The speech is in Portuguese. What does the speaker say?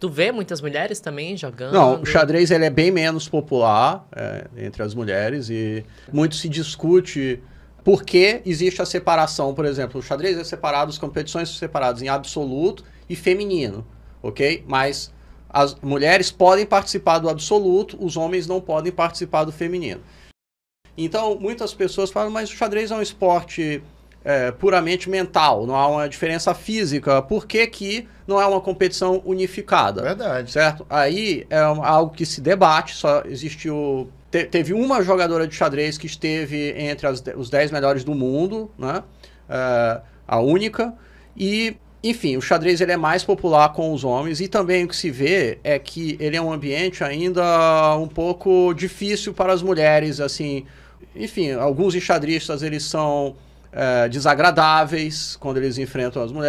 Tu vê muitas mulheres também jogando? Não, o xadrez ele é bem menos popular é, entre as mulheres e muito se discute por que existe a separação, por exemplo, o xadrez é separado, as competições são separadas em absoluto e feminino, ok? Mas as mulheres podem participar do absoluto, os homens não podem participar do feminino. Então, muitas pessoas falam, mas o xadrez é um esporte é, puramente mental, não há uma diferença física. Por que, que não é uma competição unificada? Verdade. Certo? Aí é algo que se debate, só existiu. Te, teve uma jogadora de xadrez que esteve entre as, os 10 melhores do mundo, né? É, a única. E, enfim, o xadrez ele é mais popular com os homens e também o que se vê é que ele é um ambiente ainda um pouco difícil para as mulheres, assim. Enfim, alguns enxadristas eles são eh, desagradáveis quando eles enfrentam as mulheres.